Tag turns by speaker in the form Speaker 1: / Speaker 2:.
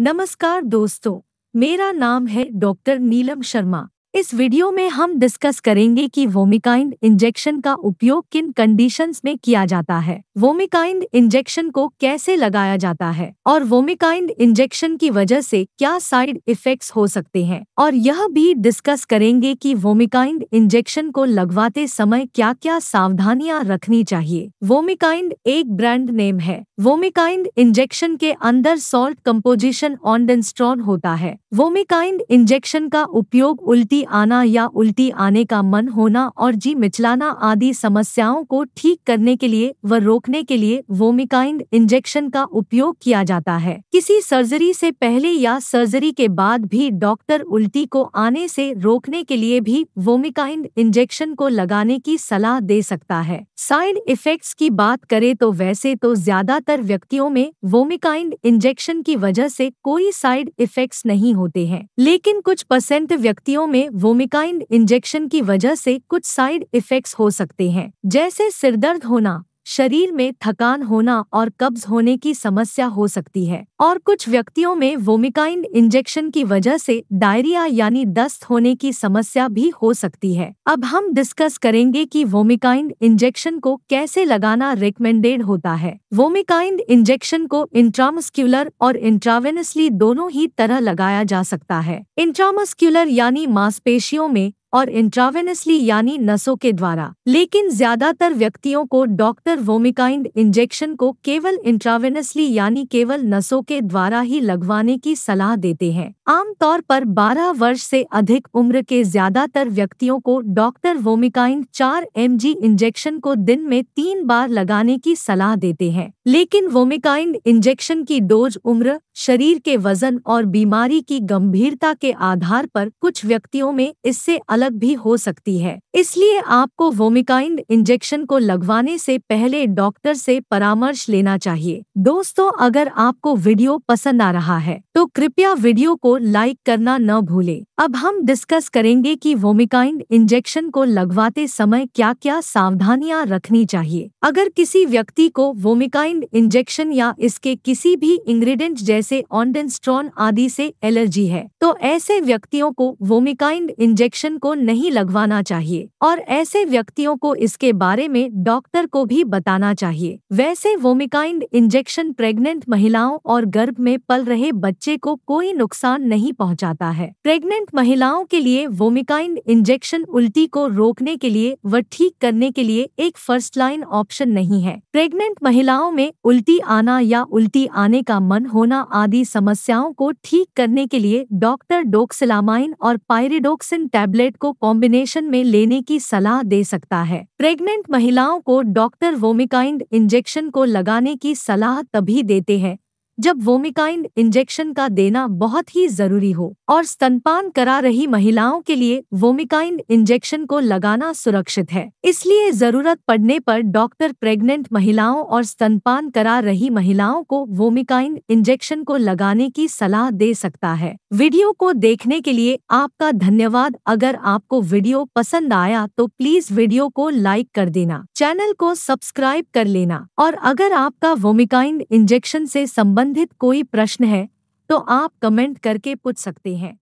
Speaker 1: नमस्कार दोस्तों मेरा नाम है डॉक्टर नीलम शर्मा इस वीडियो में हम डिस्कस करेंगे कि वोमिकाइंड इंजेक्शन का उपयोग किन कंडीशंस में किया जाता है वोमिकाइंड इंजेक्शन को कैसे लगाया जाता है और वोमिकाइंड इंजेक्शन की वजह से क्या साइड इफेक्ट्स हो सकते हैं और यह भी डिस्कस करेंगे कि वोमिकाइंड इंजेक्शन को लगवाते समय क्या क्या सावधानियां रखनी चाहिए वोमिकाइंड एक ब्रांड नेम है वोमिकाइंड इंजेक्शन के अंदर सॉल्ट कंपोजिशन ऑनडेंस्ट्रॉन होता है वोमिकाइंड इंजेक्शन का उपयोग उल्टी आना या उल्टी आने का मन होना और जी मिचलाना आदि समस्याओं को ठीक करने के लिए व रोकने के लिए वोमिकाइंड इंजेक्शन का उपयोग किया जाता है किसी सर्जरी से पहले या सर्जरी के बाद भी डॉक्टर उल्टी को आने से रोकने के लिए भी वोमिकाइंड इंजेक्शन को लगाने की सलाह दे सकता है साइड इफेक्ट्स की बात करें तो वैसे तो ज्यादा ज़्यादातर व्यक्तियों में वोमिकाइंड इंजेक्शन की वजह से कोई साइड इफेक्ट्स नहीं होते हैं लेकिन कुछ परसेंट व्यक्तियों में वोमिकाइंड इंजेक्शन की वजह से कुछ साइड इफेक्ट्स हो सकते हैं जैसे सिरदर्द होना शरीर में थकान होना और कब्ज होने की समस्या हो सकती है और कुछ व्यक्तियों में वोमिकाइन इंजेक्शन की वजह से डायरिया यानी दस्त होने की समस्या भी हो सकती है अब हम डिस्कस करेंगे कि वोमिकाइन इंजेक्शन को कैसे लगाना रिकमेंडेड होता है वोमिकाइन इंजेक्शन को इंट्रामस्क्यूलर और इंट्रावेनसली दोनों ही तरह लगाया जा सकता है इंट्रामस्क्यूलर यानी मांसपेशियों में और इंट्रावेनसली यानी नसों के द्वारा लेकिन ज्यादातर व्यक्तियों को डॉक्टर वोमिकाइंड इंजेक्शन को केवल इंट्रावेनसली यानी केवल नसों के द्वारा ही लगवाने की सलाह देते हैं आमतौर पर 12 वर्ष से अधिक उम्र के ज्यादातर व्यक्तियों को डॉक्टर वोमिकाइन 4 एम इंजेक्शन को दिन में तीन बार लगाने की सलाह देते हैं लेकिन वोमिकाइन इंजेक्शन की डोज उम्र शरीर के वजन और बीमारी की गंभीरता के आधार पर कुछ व्यक्तियों में इससे अलग भी हो सकती है इसलिए आपको वोमिकाइन इंजेक्शन को लगवाने से पहले डॉक्टर से परामर्श लेना चाहिए दोस्तों अगर आपको वीडियो पसंद आ रहा है तो कृपया वीडियो को लाइक करना न भूले अब हम डिस्कस करेंगे कि वोमिकाइंड इंजेक्शन को लगवाते समय क्या क्या सावधानियां रखनी चाहिए अगर किसी व्यक्ति को वोमिकाइंड इंजेक्शन या इसके किसी भी इंग्रेडिएंट जैसे ऑनडेंस्ट्रॉन आदि से एलर्जी है तो ऐसे व्यक्तियों को वोमिकाइंड इंजेक्शन को नहीं लगवाना चाहिए और ऐसे व्यक्तियों को इसके बारे में डॉक्टर को भी बताना चाहिए वैसे वोमिकाइंड इंजेक्शन प्रेग्नेंट महिलाओं और गर्भ में पल रहे बच्चे को कोई नुकसान नहीं पहुंचाता है प्रेग्नेंट महिलाओं के लिए वोमिकाइन इंजेक्शन उल्टी को रोकने के लिए व ठीक करने के लिए एक फर्स्ट लाइन ऑप्शन नहीं है प्रेग्नेंट महिलाओं में उल्टी आना या उल्टी आने का मन होना आदि समस्याओं को ठीक करने के लिए डॉक्टर डोक्सिलामाइन और पायरिडोक्सिन टैबलेट को कॉम्बिनेशन में लेने की सलाह दे सकता है प्रेग्नेंट महिलाओं को डॉक्टर वोमिकाइंड इंजेक्शन को लगाने की सलाह तभी देते हैं जब वोमिकाइन इंजेक्शन का देना बहुत ही जरूरी हो और स्तनपान करा रही महिलाओं के लिए वोमिकाइन इंजेक्शन को लगाना सुरक्षित है इसलिए जरूरत पड़ने पर डॉक्टर प्रेग्नेंट महिलाओं और स्तनपान करा रही महिलाओं को वोमिकाइन इंजेक्शन को लगाने की सलाह दे सकता है वीडियो को देखने के लिए आपका धन्यवाद अगर आपको वीडियो पसंद आया तो प्लीज वीडियो को लाइक कर देना चैनल को सब्सक्राइब कर लेना और अगर आपका वोमिकाइन इंजेक्शन ऐसी संबंध संबंधित कोई प्रश्न है तो आप कमेंट करके पूछ सकते हैं